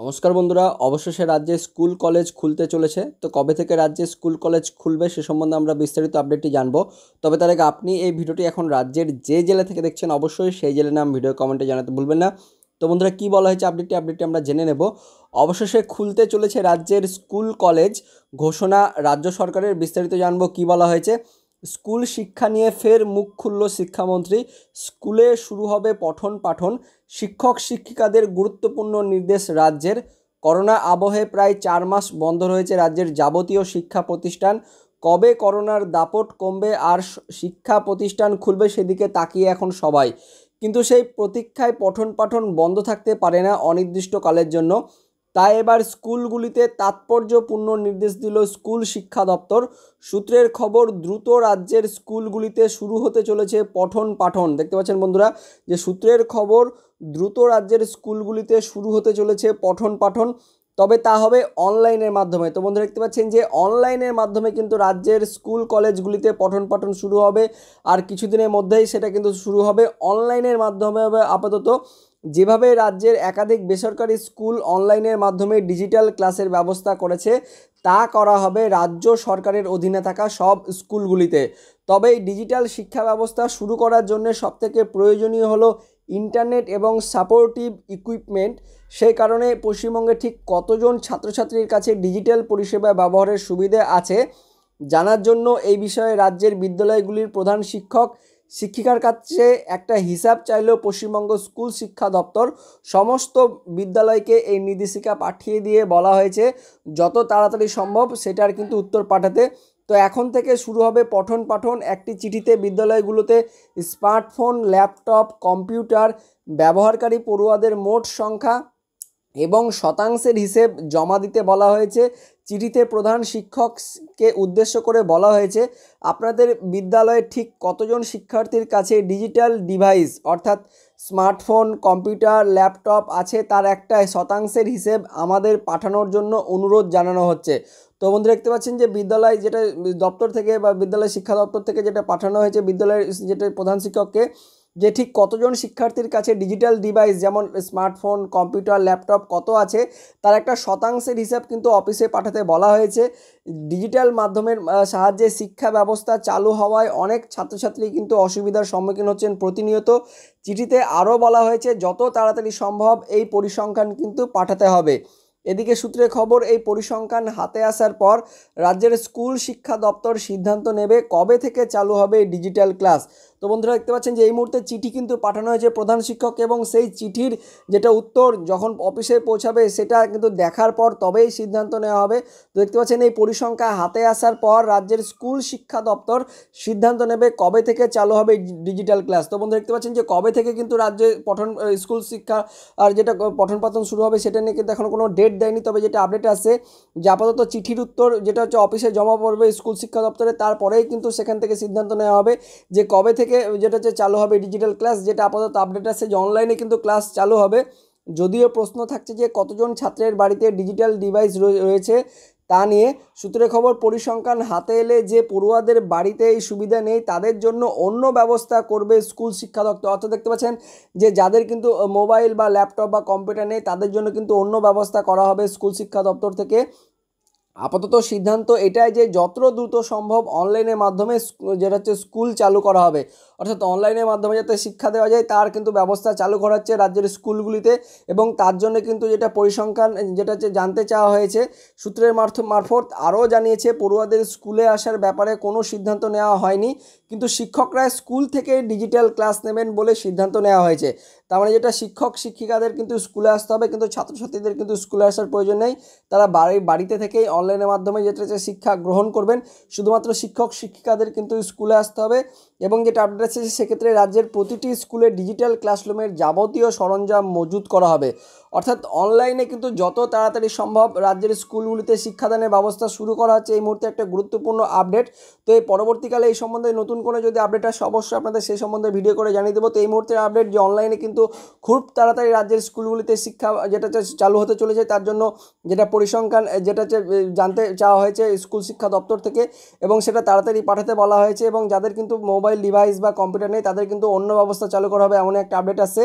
নমস্কার বন্ধুরা অবশেষে রাজ্যে স্কুল কলেজ খুলতে চলেছে তো কবে থেকে রাজ্যে স্কুল কলেজ খুলবে সে সম্বন্ধে আমরা বিস্তারিত আপডেটটি জানবো তবে তার আগে আপনি এই ভিডিওটি এখন রাজ্যের যে জেলা থেকে দেখছেন অবশ্যই সেই জেলার নাম ভিডিও কমেন্টে জানাতে ভুলবেন না তো বন্ধুরা কী বলা হয়েছে আপডেটটি আপডেটটি আমরা জেনে নেব অবশেষে খুলতে চলেছে রাজ্যের স্কুল কলেজ ঘোষণা রাজ্য সরকারের বিস্তারিত জানব কী বলা হয়েছে স্কুল শিক্ষা নিয়ে ফের মুখ খুলল শিক্ষামন্ত্রী স্কুলে শুরু হবে পঠন পাঠন শিক্ষক শিক্ষিকাদের গুরুত্বপূর্ণ নির্দেশ রাজ্যের করোনা আবহে প্রায় চার মাস বন্ধ রয়েছে রাজ্যের যাবতীয় শিক্ষা প্রতিষ্ঠান কবে করোনার দাপট কমবে আর শিক্ষা প্রতিষ্ঠান খুলবে সেদিকে তাকিয়ে এখন সবাই কিন্তু সেই প্রতীক্ষায় পঠন পাঠন বন্ধ থাকতে পারে না অনির্দিষ্টকালের জন্য তাই এবার স্কুলগুলিতে তাৎপর্যপূর্ণ নির্দেশ দিল স্কুল শিক্ষা দপ্তর সূত্রের খবর দ্রুত রাজ্যের স্কুলগুলিতে শুরু হতে চলেছে পঠন পাঠন দেখতে পাচ্ছেন বন্ধুরা যে সূত্রের খবর দ্রুত রাজ্যের স্কুলগুলিতে শুরু হতে চলেছে পঠন পাঠন তবে তা হবে অনলাইনের মাধ্যমে তো বন্ধুরা দেখতে পাচ্ছেন যে অনলাইনের মাধ্যমে কিন্তু রাজ্যের স্কুল কলেজগুলিতে পঠন পাঠন শুরু হবে আর কিছুদিনের মধ্যেই সেটা কিন্তু শুরু হবে অনলাইনের মাধ্যমে হবে আপাতত যেভাবে রাজ্যের একাধিক বেসরকারি স্কুল অনলাইনের মাধ্যমে ডিজিটাল ক্লাসের ব্যবস্থা করেছে তা করা হবে রাজ্য সরকারের অধীনে থাকা সব স্কুলগুলিতে তবে এই ডিজিটাল শিক্ষা ব্যবস্থা শুরু করার জন্য সবথেকে প্রয়োজনীয় হলো ইন্টারনেট এবং সাপোর্টিভ ইকুইপমেন্ট সেই কারণে পশ্চিমবঙ্গে ঠিক কতজন ছাত্রছাত্রীর কাছে ডিজিটাল পরিষেবা ব্যবহারের সুবিধা আছে জানার জন্য এই বিষয়ে রাজ্যের বিদ্যালয়গুলির প্রধান শিক্ষক শিক্ষিকার কাছে একটা হিসাব চাইলেও পশ্চিমবঙ্গ স্কুল শিক্ষা দপ্তর সমস্ত বিদ্যালয়কে এই নির্দেশিকা পাঠিয়ে দিয়ে বলা হয়েছে যত তাড়াতাড়ি সম্ভব সেটার কিন্তু উত্তর পাঠাতে তো এখন থেকে শুরু হবে পঠন পাঠন একটি চিঠিতে বিদ্যালয়গুলোতে স্মার্টফোন ল্যাপটপ কম্পিউটার ব্যবহারকারী পড়ুয়াদের মোট সংখ্যা এবং শতাংশের হিসেব জমা দিতে বলা হয়েছে চিঠিতে প্রধান শিক্ষককে উদ্দেশ্য করে বলা হয়েছে আপনাদের বিদ্যালয়ে ঠিক কতজন শিক্ষার্থীর কাছে ডিজিটাল ডিভাইস অর্থাৎ স্মার্টফোন কম্পিউটার ল্যাপটপ আছে তার একটা শতাংশের হিসেব আমাদের পাঠানোর জন্য অনুরোধ জানানো হচ্ছে তো বন্ধুরা দেখতে পাচ্ছেন যে বিদ্যালয় যেটা দপ্তর থেকে বা বিদ্যালয় শিক্ষা দপ্তর থেকে যেটা পাঠানো হয়েছে বিদ্যালয়ের যেটা প্রধান শিক্ষককে যে ঠিক কতজন শিক্ষার্থীর কাছে ডিজিটাল ডিভাইস যেমন স্মার্টফোন কম্পিউটার ল্যাপটপ কত আছে তার একটা শতাংশের হিসাব কিন্তু অফিসে পাঠাতে বলা হয়েছে ডিজিটাল মাধ্যমের সাহায্যে শিক্ষা ব্যবস্থা চালু হওয়ায় অনেক ছাত্রছাত্রী কিন্তু অসুবিধার সম্মুখীন হচ্ছেন প্রতিনিয়ত চিঠিতে আরও বলা হয়েছে যত তাড়াতাড়ি সম্ভব এই পরিসংখ্যান কিন্তু পাঠাতে হবে এদিকে সূত্রে খবর এই পরিসংখ্যান হাতে আসার পর রাজ্যের স্কুল শিক্ষা দপ্তর সিদ্ধান্ত নেবে কবে থেকে চালু হবে ডিজিটাল ক্লাস তো বন্ধুরা দেখতে পাচ্ছেন যে এই মুহূর্তে চিঠি কিন্তু পাঠানো হয়েছে প্রধান শিক্ষক এবং সেই চিঠির যেটা উত্তর যখন অফিসে পৌঁছাবে সেটা কিন্তু দেখার পর তবেই সিদ্ধান্ত নেওয়া হবে তো দেখতে পাচ্ছেন এই পরিসংখ্যা হাতে আসার পর রাজ্যের স্কুল শিক্ষা দপ্তর সিদ্ধান্ত নেবে কবে থেকে চালু হবে ডিজিটাল ক্লাস তো বন্ধুরা দেখতে পাচ্ছেন যে কবে থেকে কিন্তু রাজ্যে পঠন স্কুল শিক্ষা আর যেটা পঠন পাঠন শুরু হবে সেটা নিয়ে কিন্তু এখন কোনো ডেট দেয়নি তবে যেটা আপডেট আসে যে আপাতত চিঠির উত্তর যেটা হচ্ছে অফিসে জমা পড়বে স্কুল শিক্ষা দপ্তরে তারপরেই কিন্তু সেখান থেকে সিদ্ধান্ত নেওয়া হবে যে কবে থেকে থেকে যেটা হচ্ছে চালু হবে ডিজিটাল ক্লাস যেটা আপাতত আপডেট আছে যে অনলাইনে কিন্তু ক্লাস চালু হবে যদিও প্রশ্ন থাকছে যে কতজন ছাত্রের বাড়িতে ডিজিটাল ডিভাইস রয়েছে তা নিয়ে সূত্রে খবর পরিসংখ্যান হাতে এলে যে পড়ুয়াদের বাড়িতে এই সুবিধা নেই তাদের জন্য অন্য ব্যবস্থা করবে স্কুল শিক্ষা দপ্তর অর্থাৎ দেখতে পাচ্ছেন যে যাদের কিন্তু মোবাইল বা ল্যাপটপ বা কম্পিউটার নেই তাদের জন্য কিন্তু অন্য ব্যবস্থা করা হবে স্কুল শিক্ষা দপ্তর থেকে আপাতত সিদ্ধান্ত এটাই যে যত দ্রুত সম্ভব অনলাইনের মাধ্যমে যেটা হচ্ছে স্কুল চালু করা হবে অর্থাৎ অনলাইনের মাধ্যমে যাতে শিক্ষা দেওয়া যায় তার কিন্তু ব্যবস্থা চালু করা হচ্ছে রাজ্যের স্কুলগুলিতে এবং তার জন্য কিন্তু যেটা পরিসংখ্যান যেটা হচ্ছে জানতে চাওয়া হয়েছে সূত্রের মারফত আরও জানিয়েছে পড়ুয়াদের স্কুলে আসার ব্যাপারে কোনো সিদ্ধান্ত নেওয়া হয়নি কিন্তু শিক্ষকরা স্কুল থেকে ডিজিটাল ক্লাস নেবেন বলে সিদ্ধান্ত নেওয়া হয়েছে তার মানে যেটা শিক্ষক শিক্ষিকাদের কিন্তু স্কুলে আসতে হবে কিন্তু ছাত্রছাত্রীদের কিন্তু স্কুলে আসার প্রয়োজন নেই তারা বাড়ি বাড়িতে থেকেই অনলাইনের মাধ্যমে যেটা হচ্ছে শিক্ষা গ্রহণ করবেন শুধুমাত্র শিক্ষক শিক্ষিকাদের কিন্তু স্কুলে আসতে হবে এবং যেটা আপডেট আছে সেক্ষেত্রে রাজ্যের প্রতিটি স্কুলে ডিজিটাল ক্লাসরুমের যাবতীয় সরঞ্জাম মজুত করা হবে অর্থাৎ অনলাইনে কিন্তু যত তাড়াতাড়ি সম্ভব রাজ্যের স্কুলগুলিতে শিক্ষাদানের ব্যবস্থা শুরু করা হচ্ছে এই মুহূর্তে একটা গুরুত্বপূর্ণ আপডেট তো এই পরবর্তীকালে এই সম্বন্ধে নতুন কোনো যদি আপডেট আসে অবশ্যই আপনাদের সেই সম্বন্ধে ভিডিও করে জানিয়ে দেবো তো এই মুহূর্তের আপডেট যে অনলাইনে কিন্তু খুব তাড়াতাড়ি রাজ্যের স্কুলগুলিতে শিক্ষা যেটা চালু হতে চলেছে তার জন্য যেটা পরিসংখ্যান যেটা জানতে চাওয়া হয়েছে স্কুল শিক্ষা দপ্তর থেকে এবং সেটা তাড়াতাড়ি পাঠাতে বলা হয়েছে এবং যাদের কিন্তু মোবাইল ডিভাইস বা কম্পিউটার নেই তাদের কিন্তু অন্য ব্যবস্থা চালু করা হবে এমন একটা আপডেট আছে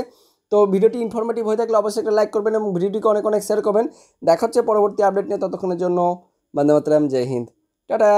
তো ভিডিওটি ইনফরমেটিভ হয়ে থাকলে অবশ্যই একটা লাইক করবেন এবং ভিডিওটিকে অনেক অনেক শেয়ার করবেন দেখা হচ্ছে পরবর্তী আপডেট নিয়ে ততক্ষণের জন্য বন্দে মাতরাম জয় হিন্দ টাটা